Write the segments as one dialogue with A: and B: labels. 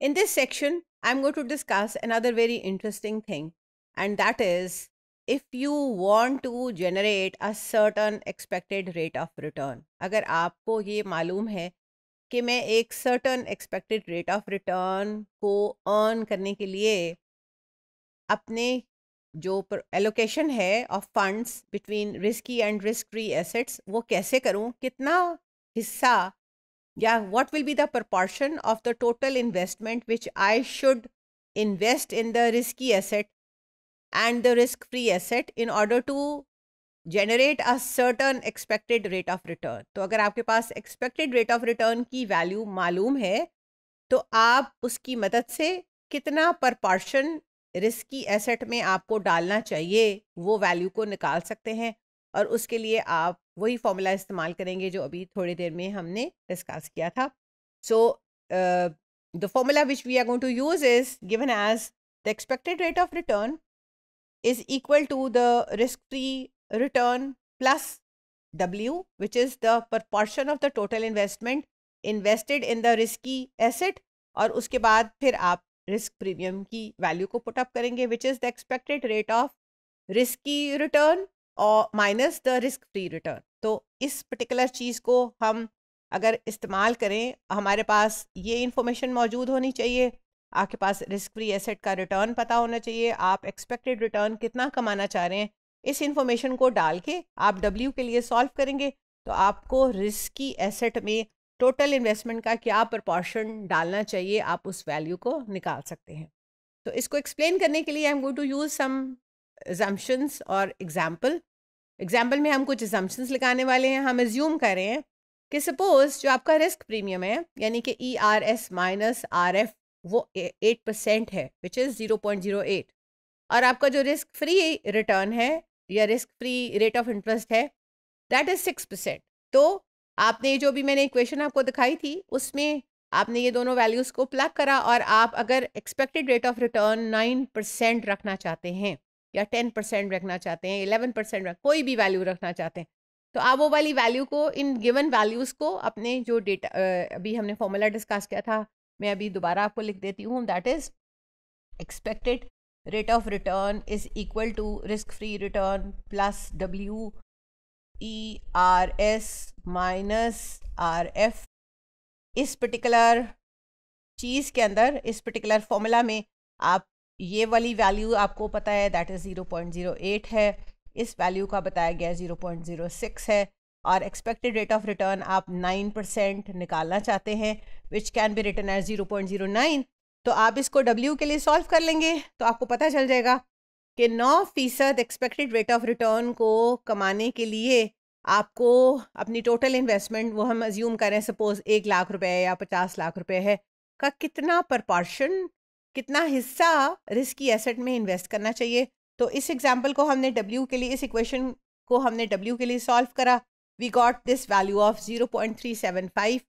A: In this section, I'm going to discuss another very interesting thing, and that is if you want to generate a certain expected rate of return. अगर आपको ये मालूम है कि मैं एक certain expected rate of return को earn करने के लिए अपने जो allocation है of funds between risky and risk-free assets, वो कैसे करूं कितना हिस्सा yeah what will be the proportion of the total investment which i should invest in the risky asset and the risk free asset in order to generate a certain expected rate of return तो अगर आपके पास expected rate of return की value मालूम है तो आप उसकी मदद से कितना proportion रिस्की एसेट में आपको डालना चाहिए वो वैल्यू को निकाल सकते हैं और उसके लिए आप वही फॉर्मूला इस्तेमाल करेंगे जो अभी थोड़ी देर में हमने डिस्कस किया था so the formula which we are going to use is given as the expected rate of return is equal to the risk free return plus W, which is the proportion of the total investment invested in the risky asset और उसके बाद फिर आप risk premium की value को put up करेंगे which is the expected rate of risky return और minus the risk free return तो इस पर्टिकुलर चीज़ को हम अगर इस्तेमाल करें हमारे पास ये इंफॉर्मेशन मौजूद होनी चाहिए आपके पास रिस्क फ्री एसेट का रिटर्न पता होना चाहिए आप एक्सपेक्टेड रिटर्न कितना कमाना चाह रहे हैं इस इन्फॉर्मेशन को डाल के आप डब्ल्यू के लिए सॉल्व करेंगे तो आपको रिस्की एसेट में टोटल इन्वेस्टमेंट का क्या प्रपोर्शन डालना चाहिए आप उस वैल्यू को निकाल सकते हैं तो इसको एक्सप्लेन करने के लिए I am going to use some examples और एग्जाम्पल एग्जाम्पल में हम कुछ एजम्पन्स लगाने वाले हैं हम एज्यूम करें कि सपोज जो आपका रिस्क प्रीमियम है यानी कि E R S minus R F वो एट परसेंट है which is zero point zero eight और आपका जो रिस्क फ्री रिटर्न है या risk free rate of interest है दैट इज़ सिक्स परसेंट तो आपने जो भी मैंने इक्वेशन आपको दिखाई थी उसमें आपने ये दोनों वैल्यूज़ को प्लग करा और आप अगर expected rate of return nine percent रखना चाहते हैं या टेन परसेंट रखना चाहते हैं इलेवन परसेंट रख कोई भी वैल्यू रखना चाहते हैं तो आप वो वाली वैल्यू को इन गिवन वैल्यूज़ को अपने जो डेटा अभी हमने फॉर्मूला डिस्कस किया था मैं अभी दोबारा आपको लिख देती हूँ that is expected rate of return is equal to risk free return plus W E R S minus R F इस पर्टिकुलर चीज़ के अंदर इस पर्टिकुलर फॉर्मूला में आप ये वाली वैल्यू आपको पता है that is zero point zero eight है इस वैल्यू का बताया गया ज़ीरो पॉइंट ज़ीरो सिक्स है और एक्सपेक्टेड रेट ऑफ रिटर्न आप नाइन परसेंट निकालना चाहते हैं which can be return as zero point zero nine तो आप इसको डब्ल्यू के लिए सॉल्व कर लेंगे तो आपको पता चल जाएगा कि नौ फीसद एक्सपेक्टेड रेट ऑफ रिटर्न को कमाने के लिए आपको अपनी टोटल इन्वेस्टमेंट वो हम अज्यूम करें सपोज़ एक लाख रुपए या पचास लाख रुपए है का कितना प्रपार्शन कितना हिस्सा रिस्की एसेट में इन्वेस्ट करना चाहिए तो इस एग्जाम्पल को हमने डब्ल्यू के लिए इस इक्वेशन को हमने डब्ल्यू के लिए सॉल्व करा we got this value of zero point three seven five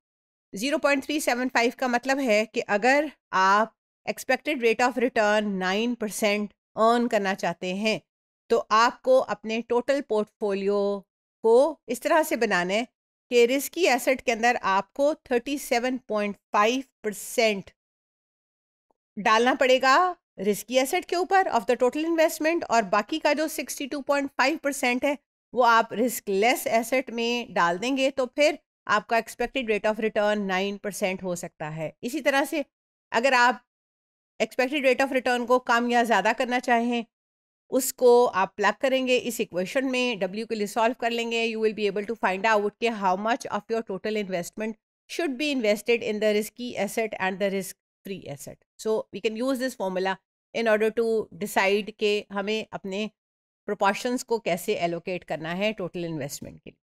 A: zero point three seven five का मतलब है कि अगर आप expected rate of return nine percent earn करना चाहते हैं तो आपको अपने टोटल पोर्टफोलियो को इस तरह से बनाना है कि रिस्की एसेट के अंदर आपको thirty seven point five percent डालना पड़ेगा रिस्की एसेट के ऊपर ऑफ द टोटल इन्वेस्टमेंट और बाकी का जो 62.5 परसेंट है वो आप रिस्क लेस एसेट में डाल देंगे तो फिर आपका expected rate of return nine percent हो सकता है इसी तरह से अगर आप एक्सपेक्टेड रेट ऑफ रिटर्न को कम या ज़्यादा करना चाहें उसको आप प्लग करेंगे इस इक्वेशन में डब्ल्यू के लिए सॉल्व कर लेंगे you will be able to find out के how much of your total investment should be invested in the risky asset and the risk free asset so we can use this formula in order to decide के हमें अपने proportions को कैसे allocate करना है total investment के लिए